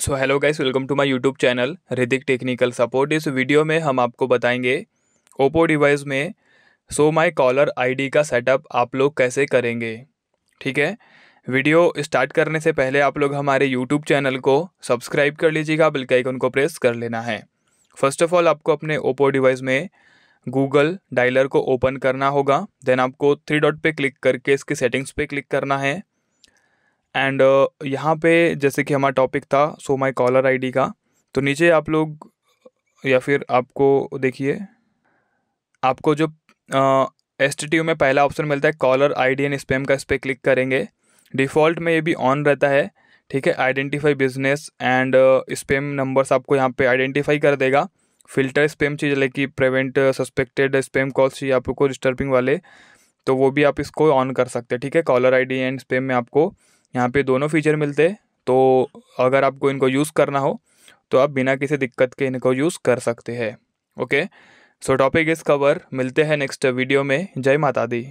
so hello guys welcome to my YouTube channel रिदिक technical support इस video में हम आपको बताएंगे ओप्पो डिवाइस में सो माई कॉलर आईडी का सेटअप आप लोग कैसे करेंगे ठीक है वीडियो स्टार्ट करने से पहले आप लोग हमारे यूट्यूब चैनल को सब्सक्राइब कर लीजिएगा बिल्कुल एक उनको प्रेस कर लेना है फर्स्ट ऑफ ऑल आपको अपने ओप्पो डिवाइस में गूगल डायलर को ओपन करना होगा देन आपको थ्री डॉट पे क्लिक करके इसके सेटिंग्स पे क्लिक करना है एंड uh, यहाँ पे जैसे कि हमारा टॉपिक था सो माई कॉलर आई का तो नीचे आप लोग या फिर आपको देखिए आपको जो एस टी में पहला ऑप्शन मिलता है caller I D and spam का इस पर क्लिक करेंगे डिफ़ॉल्ट में ये भी ऑन रहता है ठीक है identify business and spam numbers आपको यहाँ पे आइडेंटिफाई कर देगा फिल्टर स्पेम चाहिए कि प्रिवेंट सस्पेक्टेड स्पेम कॉल्स चाहिए आपको डिस्टर्बिंग वाले तो वो भी आप इसको ऑन कर सकते हैं ठीक है कॉलर आईडी एंड स्पेम में आपको यहाँ पे दोनों फीचर मिलते हैं तो अगर आपको इनको यूज़ करना हो तो आप बिना किसी दिक्कत के इनको यूज़ कर सकते हैं okay so topic is cover मिलते हैं नेक्स्ट वीडियो में जय माता दी